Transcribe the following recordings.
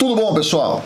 Tudo bom, pessoal?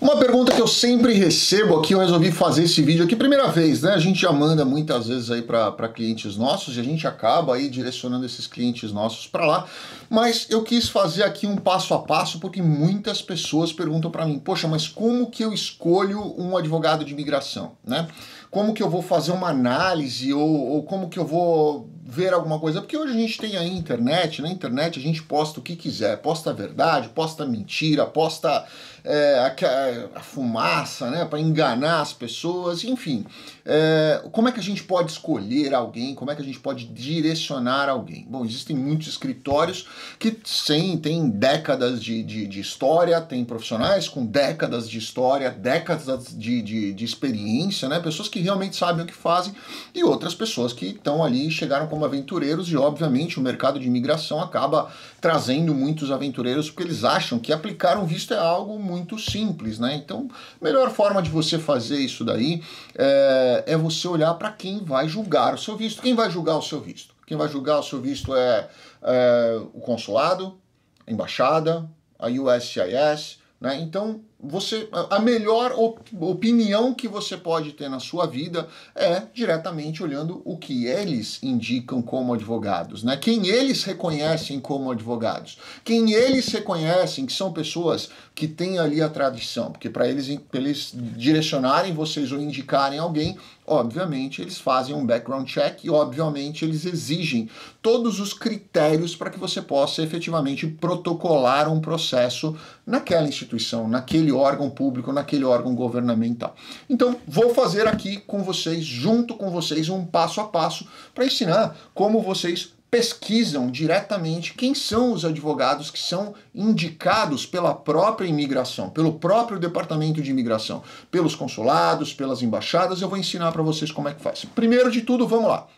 Uma pergunta que eu sempre recebo aqui, eu resolvi fazer esse vídeo aqui primeira vez, né? A gente já manda muitas vezes aí para clientes nossos e a gente acaba aí direcionando esses clientes nossos para lá, mas eu quis fazer aqui um passo a passo porque muitas pessoas perguntam para mim: "Poxa, mas como que eu escolho um advogado de imigração?", né? como que eu vou fazer uma análise ou, ou como que eu vou ver alguma coisa, porque hoje a gente tem a internet, na internet a gente posta o que quiser, posta a verdade, posta a mentira, posta é, a, é, a, fumaça, né, para enganar as pessoas, enfim. É, como é que a gente pode escolher alguém, como é que a gente pode direcionar alguém? Bom, existem muitos escritórios que sim, têm décadas de, de, de história, tem profissionais com décadas de história, décadas de, de, de experiência, né, pessoas que que realmente sabem o que fazem, e outras pessoas que estão ali, chegaram como aventureiros, e obviamente o mercado de imigração acaba trazendo muitos aventureiros porque eles acham que aplicar um visto é algo muito simples, né? Então, a melhor forma de você fazer isso daí é, é você olhar para quem vai julgar o seu visto. Quem vai julgar o seu visto? Quem vai julgar o seu visto é, é o consulado, a embaixada, a USCIS, né? Então, você a melhor opinião que você pode ter na sua vida é diretamente olhando o que eles indicam como advogados, né? Quem eles reconhecem como advogados, quem eles reconhecem que são pessoas que têm ali a tradição, porque para eles, pra eles direcionarem vocês ou indicarem alguém, obviamente eles fazem um background check e obviamente eles exigem todos os critérios para que você possa efetivamente protocolar um processo naquela instituição, naquele naquele órgão público, naquele órgão governamental. Então, vou fazer aqui com vocês, junto com vocês, um passo a passo para ensinar como vocês pesquisam diretamente quem são os advogados que são indicados pela própria imigração, pelo próprio departamento de imigração, pelos consulados, pelas embaixadas. Eu vou ensinar para vocês como é que faz. Primeiro de tudo, vamos lá.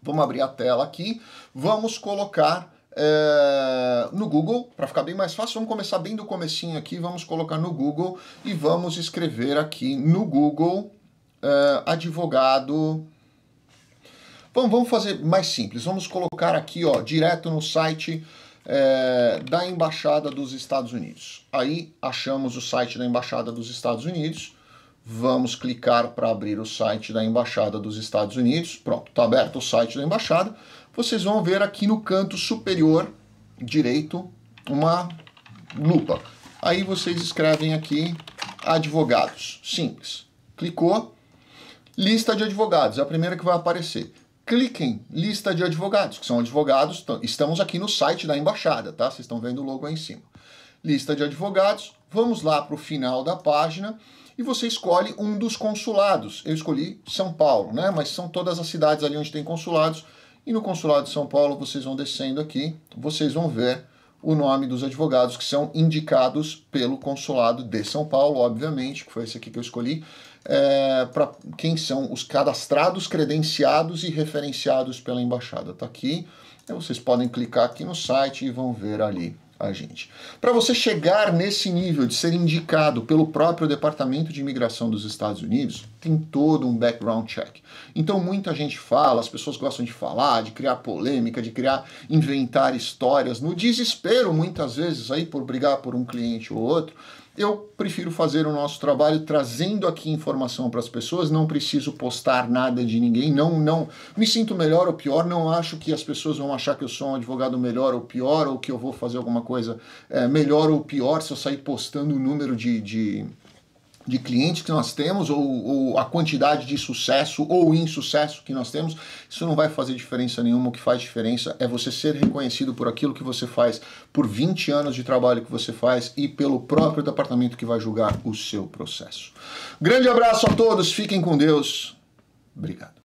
Vamos abrir a tela aqui, vamos colocar é, no Google, para ficar bem mais fácil, vamos começar bem do comecinho aqui, vamos colocar no Google e vamos escrever aqui no Google é, advogado. Bom, vamos fazer mais simples, vamos colocar aqui ó, direto no site é, da Embaixada dos Estados Unidos. Aí achamos o site da Embaixada dos Estados Unidos. Vamos clicar para abrir o site da Embaixada dos Estados Unidos. Pronto, está aberto o site da Embaixada vocês vão ver aqui no canto superior direito uma lupa. Aí vocês escrevem aqui advogados, simples. Clicou, lista de advogados, é a primeira que vai aparecer. Cliquem, lista de advogados, que são advogados, estamos aqui no site da embaixada, tá? Vocês estão vendo o logo aí em cima. Lista de advogados, vamos lá para o final da página e você escolhe um dos consulados. Eu escolhi São Paulo, né? Mas são todas as cidades ali onde tem consulados e no Consulado de São Paulo, vocês vão descendo aqui, vocês vão ver o nome dos advogados que são indicados pelo Consulado de São Paulo, obviamente, que foi esse aqui que eu escolhi, é, para quem são os cadastrados, credenciados e referenciados pela embaixada. Está aqui. Então, vocês podem clicar aqui no site e vão ver ali a gente. Para você chegar nesse nível de ser indicado pelo próprio Departamento de Imigração dos Estados Unidos, tem todo um background check. Então muita gente fala, as pessoas gostam de falar, de criar polêmica, de criar, inventar histórias no desespero muitas vezes aí por brigar por um cliente ou outro. Eu prefiro fazer o nosso trabalho trazendo aqui informação para as pessoas, não preciso postar nada de ninguém, não, não me sinto melhor ou pior, não acho que as pessoas vão achar que eu sou um advogado melhor ou pior, ou que eu vou fazer alguma coisa é, melhor ou pior se eu sair postando o número de, de de clientes que nós temos, ou, ou, a quantidade de sucesso ou insucesso que nós temos, isso não vai fazer diferença nenhuma. O que faz diferença é você ser reconhecido por aquilo que você faz, por 20 anos de trabalho que você faz e pelo próprio departamento que vai julgar o seu processo. Grande abraço a todos, fiquem com Deus. Obrigado.